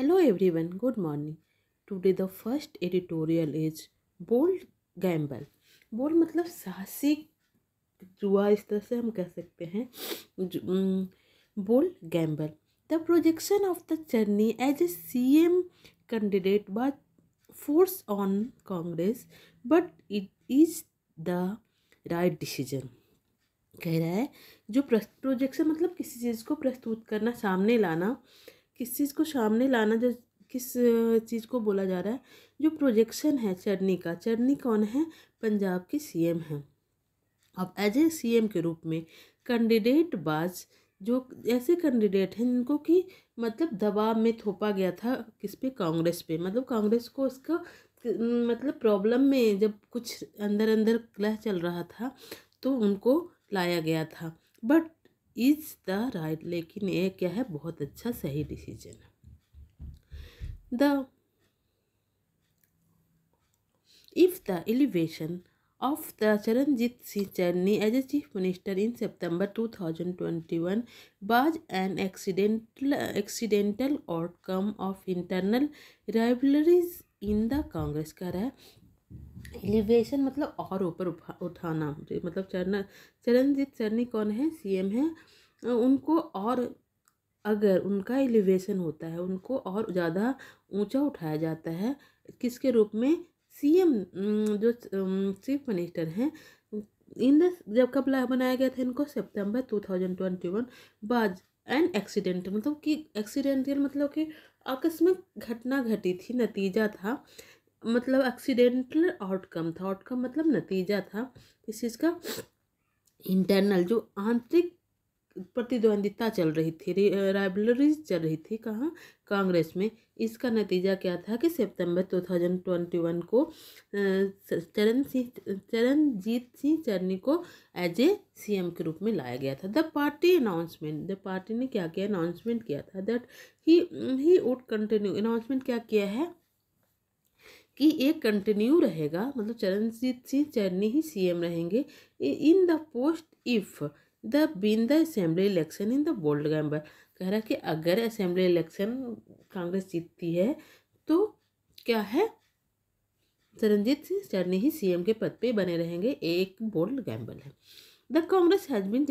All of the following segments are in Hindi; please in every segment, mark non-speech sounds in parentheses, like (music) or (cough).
hello everyone good morning today the first editorial is bold gamble bold मतलब साहसिक जुआ इस तरह से हम कह सकते हैं bold gamble the projection of the Channi as a C M candidate but force on Congress but it is the right decision कह रहा है जो प्रोजेक्शन मतलब किसी चीज़ को प्रस्तुत करना सामने लाना किस चीज़ को सामने लाना जो किस चीज़ को बोला जा रहा है जो प्रोजेक्शन है चरनी का चरनी कौन है पंजाब के सीएम है अब एज ए एम के रूप में कैंडिडेट बाज जो ऐसे कैंडिडेट हैं जिनको कि मतलब दबाव में थोपा गया था किस पे कांग्रेस पे मतलब कांग्रेस को उसका मतलब प्रॉब्लम में जब कुछ अंदर अंदर कलह चल रहा था तो उनको लाया गया था बट इज द राइट लेकिन ये क्या है बहुत अच्छा सही डिसीजन है the if the elevation of the Charanjit Singh Channi as a chief minister in September two thousand twenty one was an accidental accidental outcome of internal rivalries in the Congress कर रहा है एलिवेशन मतलब और ऊपर उठा उठाना तो मतलब चरण चरणजीत चरनी कौन है सीएम है उनको और अगर उनका एलिवेशन होता है उनको और ज़्यादा ऊंचा उठाया जाता है किसके रूप में सीएम जो चीफ मिनिस्टर हैं इन द जब कब बनाया गया था इनको सितंबर two thousand twenty one was an accident मतलब कि एक्सीडेंटल मतलब कि आकस्मिक घटना घटी थी नतीजा था मतलब एक्सीडेंटल आउटकम था आउटकम मतलब नतीजा था इस चीज़ का इंटरनल जो आंतरिक प्रतिद्वंदिता चल रही थी राइबलरीज चल रही थी कहाँ कांग्रेस में इसका नतीजा क्या था कि सितंबर 2021 को चरण सिंह चरणजीत सिंह चरनी को एज ए सीएम के रूप में लाया गया था the party announcement the party ने क्या किया अनाउंसमेंट किया था that he he would continue announcement क्या किया है कि ये कंटिन्यू रहेगा मतलब चरणजीत सिंह चरनी ही सीएम रहेंगे in the post if the been the assembly election in the bold gamble कह रहा कि अगर असेंबली इलेक्शन कांग्रेस जीतती है तो क्या है चरणजीत सिंह चरनी ही सीएम के पद पे बने रहेंगे एक बोल्ड गैम्बल है the Congress has been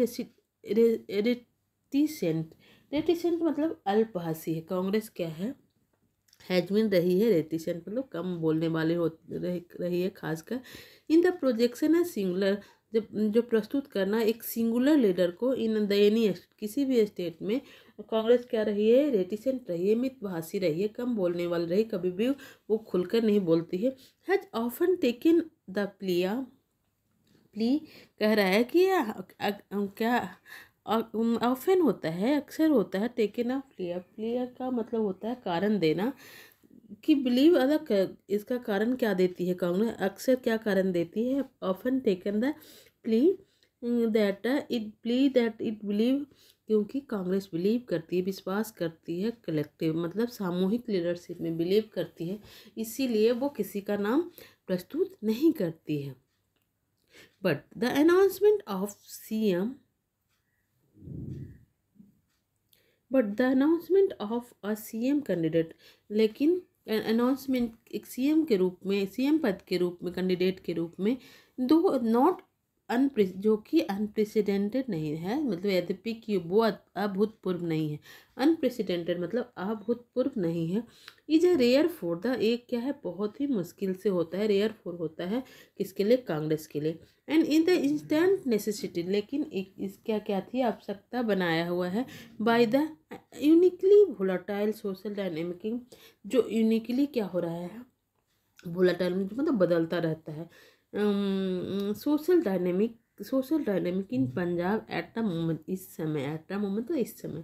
reticent reticent मतलब अल्पभाषी है कांग्रेस क्या है हैजमिन रही है रेतिशन मतलब कम बोलने वाले हो रह, रही है खासकर इन द प्रोजेक्शन है सिंगुलर जब जो प्रस्तुत करना एक सिंगुलर लीडर को इन दयनीय किसी भी स्टेट में कांग्रेस क्या रही है रेटिसेंट रही है मितभाषी रही है कम बोलने वाली रही कभी भी वो खुलकर नहीं बोलती है has often taken the plea plea कह रहा है कि आ, आ, आ, क्या ऑफेन होता है अक्सर होता है टेकन ऑफ प्लेयर प्लेयर का मतलब होता है कारण देना कि बिलीव अलग इसका कारण क्या देती है कांग्रेस अक्सर क्या कारण देती है often taken the plea that it plea that it believe क्योंकि कांग्रेस बिलीव करती है विश्वास करती है कलेक्टिव मतलब सामूहिक लीडरशिप में बिलीव करती है इसीलिए वो किसी का नाम प्रस्तुत नहीं करती है but the announcement of C M but the announcement of a C M candidate लेकिन अनाउंसमेंट एक सी एम के रूप में सी एम पद के रूप में कैंडिडेट के रूप में दो नॉट अनप्रे जो कि अनप्रेसिडेंटेड नहीं है मतलब यद्यपि कि वो अभूतपूर्व नहीं है अनप्रेसिडेंटेड मतलब अभूतपूर्व नहीं है is a rare for the एक क्या है बहुत ही मुश्किल से होता है रेयर फोर होता है किसके लिए कांग्रेस के लिए and in the instant necessity लेकिन एक इस क्या क्या थी आवश्यकता बनाया हुआ है by the uniquely volatile social dynamic in जो यूनिकली क्या हो रहा है वोलाटाइल मतलब बदलता रहता है social dynamic social dynamic in Punjab at the moment इस समय एट द मोमेंट तो इस समय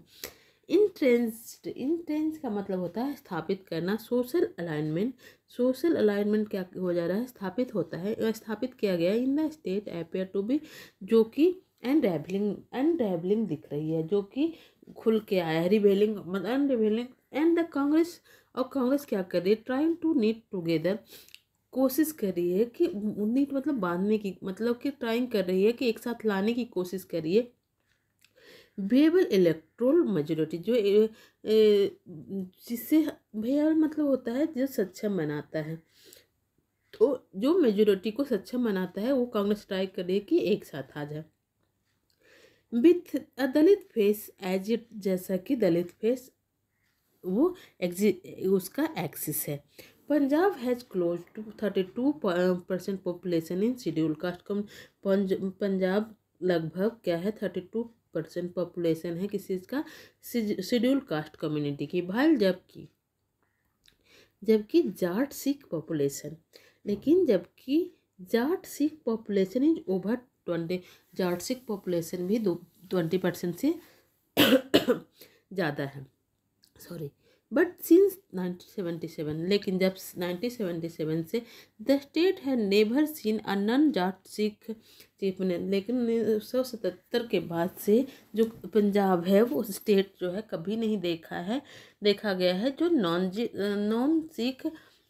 इंट्रेंस्ड इंट्रेंस का मतलब होता है स्थापित करना सोशल अलाइनमेंट सोशल अलाइनमेंट क्या हो जा रहा है स्थापित होता है स्थापित किया गया in the state appear to be जो कि अनरेबलिंग अनरेबलिंग दिख रही है जो कि खुल के आया है रिवेलिंग मतलब अनरिवेलिंग एंड द कांग्रेस और कांग्रेस क्या कर रही है ट्राइंग टू नीट टुगेदर कोशिश कर रही है कि नीट मतलब बांधने की मतलब कि ट्राइंग कर रही है कि एक साथ लाने की कोशिश है वेबल इलेक्ट्रोल मेजोरिटी जो ए, ए, जिससे वेबल मतलब होता है जो सक्षम बनाता है तो जो मेजोरिटी को सक्षम बनाता है वो कांग्रेस ट्राई कर रही है कि एक साथ आ जाए with a Dalit face as जैसा कि दलित फेस वो एक्सि उसका एक्सिस है Punjab has close to thirty two percent population in schedule caste कम पंजाब लगभग क्या है थर्टी टू परसेंट पॉपुलेशन है किस चीज़ का शेड्यूल कास्ट कम्युनिटी की भाई जबकि जबकि जाट सिख पॉपुलेशन लेकिन जबकि Jat Sikh population is over twenty Jat Sikh population भी दो ट्वेंटी परसेंट से (coughs) ज़्यादा है सॉरी बट सिंस 1977 लेकिन जब 1977 से द स्टेट है never seen a non Jat Sikh chief लेकिन उन्नीस सौ सतहत्तर के बाद से जो पंजाब है वो स्टेट जो है कभी नहीं देखा है देखा गया है जो नॉन जी नॉन सिख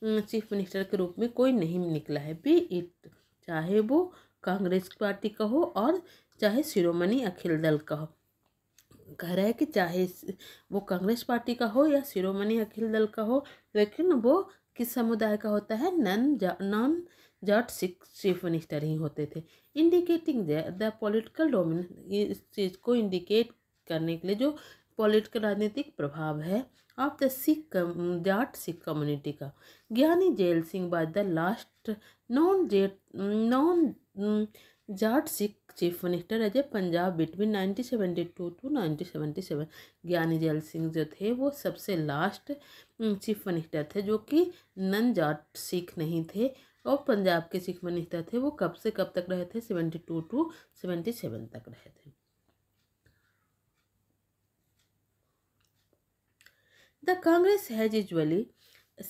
चीफ मिनिस्टर के रूप में कोई नहीं निकला है बी इट चाहे वो कांग्रेस पार्टी का हो और चाहे शिरोमणि अखिल दल का हो कह रहा है कि चाहे वो कांग्रेस पार्टी का हो या शिरोमणि अखिल दल का हो लेकिन वो किस समुदाय का होता है नन जा, non Jat Sikh chief minister ही होते थे इंडिकेटिंग द पॉलिटिकल डोमिन इस चीज़ को इंडिकेट करने के लिए जो पॉलिटिकल राजनीतिक प्रभाव है of the Sikh Jat Sikh community का Giani Zail Singh was the last non Jat non Jat Sikh chief minister रहे Punjab between 1972 to seven Giani Zail Singh जो थे वो सबसे लास्ट चीफ मिनिस्टर थे जो कि नन जाट सिख नहीं थे और पंजाब के सिख मिनिस्टर थे वो कब से कब तक रहे थे seventy two to seventy seven तक रहे थे the Congress has easily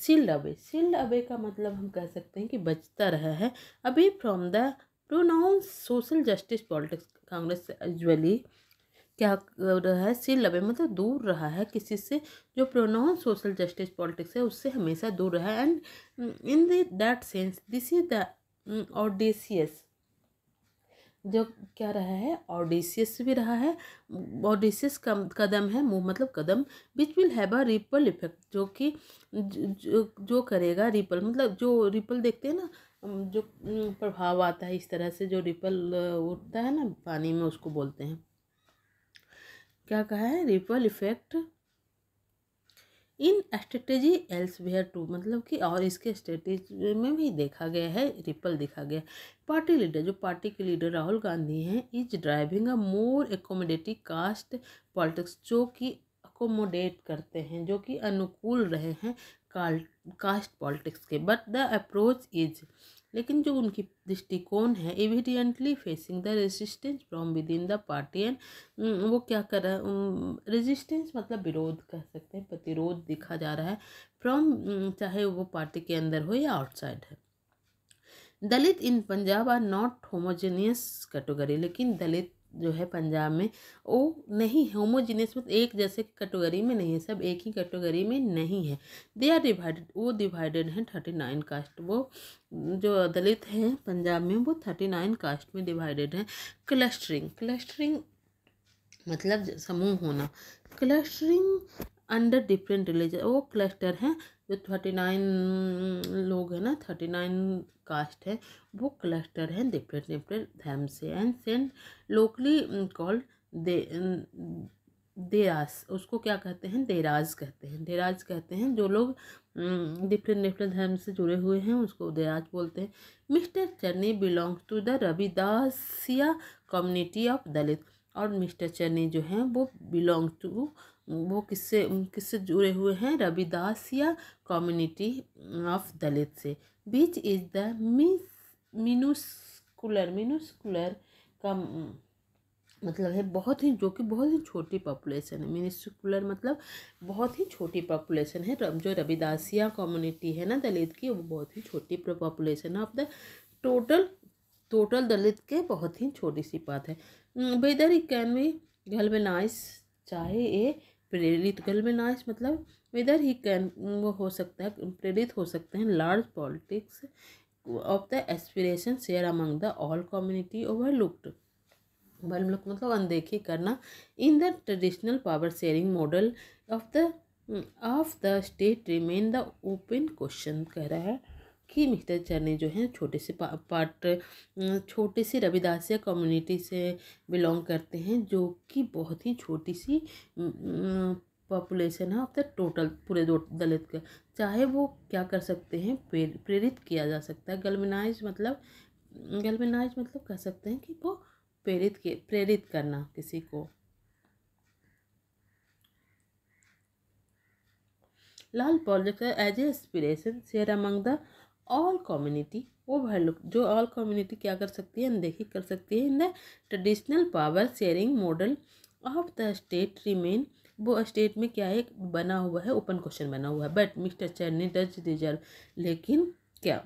shied away shied away का मतलब हम कह सकते हैं कि बचता रहा है अभी from the pronounced social justice politics Congress usually क्या रहा है सी लवे मतलब तो दूर रहा है किसी से जो प्रोनाउन सोशल जस्टिस पॉलिटिक्स है उससे हमेशा दूर रहा है and in that sense this is the audacious जो क्या रहा है ऑडिसियस भी रहा है ऑडिसियस कम कदम है मूव मतलब कदम which will have a ripple effect जो कि जो, जो करेगा रिपल मतलब जो रिपल देखते हैं ना जो प्रभाव आता है इस तरह से जो रिपल उठता है ना पानी में उसको बोलते हैं क्या कहा है ripple effect in strategy elsewhere too मतलब कि और इसके स्ट्रेटेजी में भी देखा गया है रिपल देखा गया पार्टी लीडर जो पार्टी के लीडर राहुल गांधी हैं is driving a more accommodative caste politics जो कि अकोमोडेट करते हैं जो कि अनुकूल रहे हैं कास्ट पॉलिटिक्स के बट द अप्रोच इज लेकिन जो उनकी दृष्टिकोण है evidently facing the resistance from within the party and वो क्या कर रहा है रेजिस्टेंस हम्म, मतलब विरोध कह सकते हैं प्रतिरोध दिखा जा रहा है फ्रॉम हम्म, चाहे वो पार्टी के अंदर हो या आउटसाइड है Dalit in Punjab are not homogeneous category लेकिन दलित जो है पंजाब में वो नहीं होमोजीनियस मतलब एक जैसे कैटेगरी में नहीं है सब एक ही कैटेगरी में नहीं है दे आर डिवाइडेड वो डिवाइडेड हैं थर्टी नाइन कास्ट वो जो दलित हैं पंजाब में वो थर्टी नाइन कास्ट में डिवाइडेड हैं क्लस्टरिंग क्लस्टरिंग मतलब समूह होना क्लस्टरिंग अंडर डिफरेंट रिलीजन वो क्लस्टर हैं जो थर्टी नाइन लोग हैं ना थर्टी नाइन कास्ट है वो क्लस्टर हैं डिफरेंट डिफरेंट धर्म से and sects locally called the deras उसको क्या कहते हैं देराज कहते हैं देराज कहते हैं जो लोग डिफरेंट डिफरेंट धर्म से जुड़े हुए हैं उसको देराज बोलते हैं mister Channi belong to the Ravidassia community of Dalit और मिस्टर चन्नी जो हैं वो बिलोंग टू वो किससे किससे जुड़े हुए हैं रविदास या कम्युनिटी ऑफ दलित से बीच इज द मिस मिनुस्कुलर मिनुस्कुलर का मतलब है बहुत ही जो कि बहुत ही छोटी पॉपुलेशन है मिनिस्कुलर मतलब बहुत ही छोटी पॉपुलेशन है जो रविदासिया कम्युनिटी है ना दलित की वो बहुत ही छोटी पॉपुलेशन है of the total total Dalit के बहुत ही छोटी सी बात है वेदर इ कैन बी गलवेनाइज चाहे ये प्रेरित गलमेनाइज मतलब वेदर ही कैन वो हो सकता है प्रेरित हो सकते हैं large politics of the aspiration share among the all community overlooked बल मतलब अनदेखी करना in the traditional power sharing model of the of the state remain the open question कह रहा है की मिस्टर चर ने जो है छोटे से पा, पार्ट छोटे से रविदास कम्युनिटी से बिलोंग करते हैं जो कि बहुत ही छोटी सी पॉपुलेशन है ऑफ द टोटल पूरे दलित का चाहे वो क्या कर सकते हैं प्रेरित किया जा सकता है गलमिनाइज मतलब गलमिनाइज मतलब कह सकते हैं कि वो प्रेरित के प्रेरित करना किसी को लाल जो as a inspiration share among the all community वो वह जो ऑल कम्युनिटी क्या कर सकती है अनदेखी कर सकती है in the traditional power sharing model of the state remain वो स्टेट में क्या है बना हुआ है ओपन क्वेश्चन बना हुआ है but mister Channi does reserve लेकिन क्या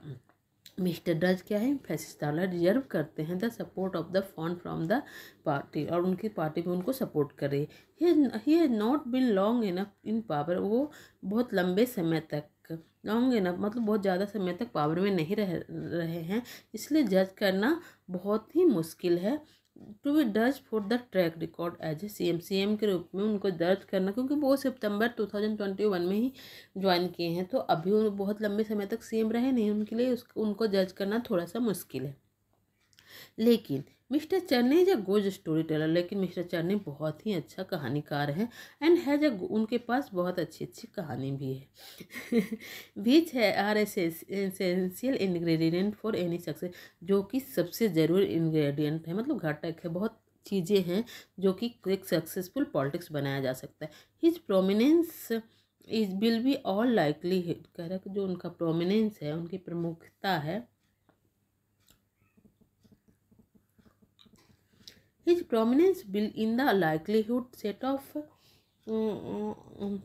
मिस्टर डज क्या है फैसिस्ट डॉलर रिजर्व करते हैं the support of the fund from the party और उनकी पार्टी भी उनको सपोर्ट करे he has not been long enough in power वो बहुत लंबे समय तक होंगे ना मतलब बहुत ज़्यादा समय तक पावर में नहीं रह रहे हैं इसलिए जज करना बहुत ही मुश्किल है to be does for the track record as a C M C M के रूप में उनको दर्ज करना क्योंकि वो सितंबर टू थाउजेंड ट्वेंटी वन में ही ज्वाइन किए हैं तो अभी वो बहुत लंबे समय तक सी एम रहे नहीं उनके लिए उसको उनको जज करना थोड़ा सा मुश्किल है लेकिन mister Channi is a good story teller लेकिन मिस्टर चन्नी बहुत ही अच्छा कहानीकार हैं एंड हैज़ अ उनके पास बहुत अच्छी अच्छी कहानी भी है बीच है are essential ingredient for any success जो कि सबसे ज़रूरी इन्ग्रेडियंट है मतलब घटक है बहुत चीज़ें हैं जो कि एक सक्सेसफुल पॉलिटिक्स बनाया जा सकता है his prominence is will be all likely कह रहा है कि जो उनका प्रोमिनेंस है उनकी प्रमुखता है His prominence built in the likelihood set off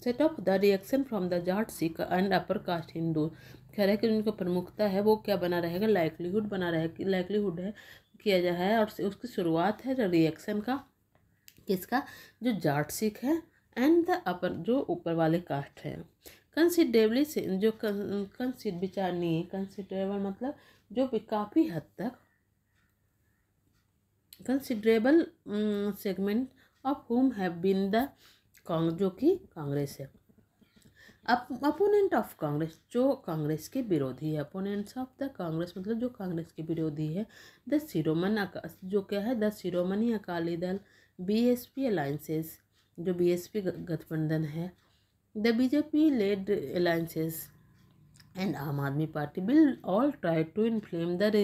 set off the reaction from the Jat Sikh and upper caste Hindu कह रहा है कि उनका प्रमुखता है वो क्या बना रहेगा लाइकलीहुड बना रहेगा लाइकलीहुड है किया जा रहा है और उसकी शुरुआत है रिएक्शन का किसका जो जाट सिख है एंड द अपर जो ऊपर वाले कास्ट है कंसिडरेबली जो कंसिड विचारणीय कंसिडरेबल मतलब जो काफ़ी हद तक considerable segment of whom have been the जो कि कांग्रेस है अपोनेंट ऑफ कांग्रेस जो कांग्रेस के विरोधी है अपोनेंट्स ऑफ द कांग्रेस मतलब जो कांग्रेस के विरोधी है द सिरोमन जो क्या है the Shiromani Akali Dal B S P alliances जो बी एस पी गठबंधन है the BJP led alliances and Aam Aadmi Party will all try to inflame the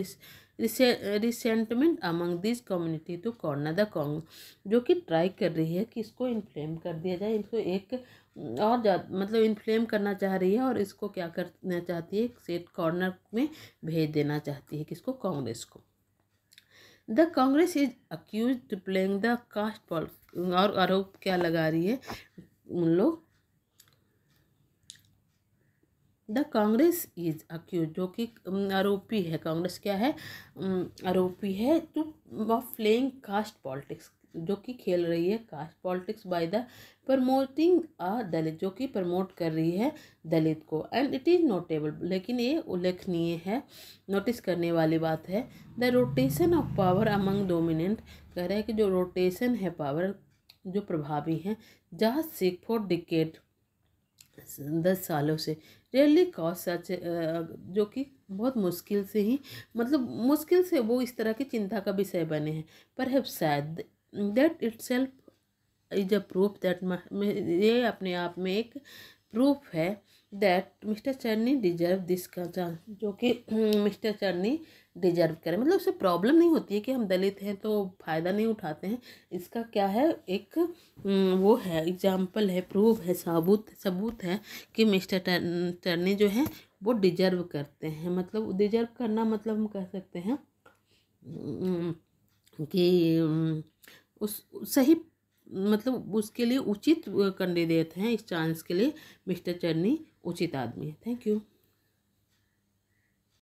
resentment among this community to corner the कॉन्ग जो कि ट्राई कर रही है कि इसको इन्फ्लेम कर दिया जाए इसको एक और ज्यादा मतलब इन्फ्लेम करना चाह रही है और इसको क्या करना चाहती है सेट कॉर्नर में भेज देना चाहती है किसको कांग्रेस को the Congress is accused to playing the caste पॉल और आरोप क्या लगा रही है उन लोग द कांग्रेस इज अक्यूज जो कि आरोपी है कांग्रेस क्या है आरोपी है to of playing caste politics जो कि खेल रही है caste politics by the promoting a Dalit जो कि प्रमोट कर रही है दलित को एंड इट इज़ नोटेबल लेकिन ये उल्लेखनीय है नोटिस करने वाली बात है the rotation of power among dominant कह रहा है कि जो रोटेशन है पावर जो प्रभावी हैं जहाँ सिक फॉर डिकेट दस सालों से रियली कॉज सच जो कि बहुत मुश्किल से ही मतलब मुश्किल से वो इस तरह की चिंता का विषय बने हैं पर है शायद that itself is a proof that ये अपने आप में एक प्रूफ है that mister Channi deserve this का जो कि मिस्टर (clears throat) चरनी डिजर्व करें मतलब उससे प्रॉब्लम नहीं होती है कि हम दलित हैं तो फ़ायदा नहीं उठाते हैं इसका क्या है एक वो है एग्जाम्पल है प्रूफ है सबूत सबूत है कि मिस्टर टर्नी जो है वो डिजर्व करते हैं मतलब डिजर्व करना मतलब हम कह सकते हैं कि उस सही मतलब उसके लिए उचित कंडिडेट हैं इस चांस के लिए मिस्टर चरनी उचित आदमी है थैंक यू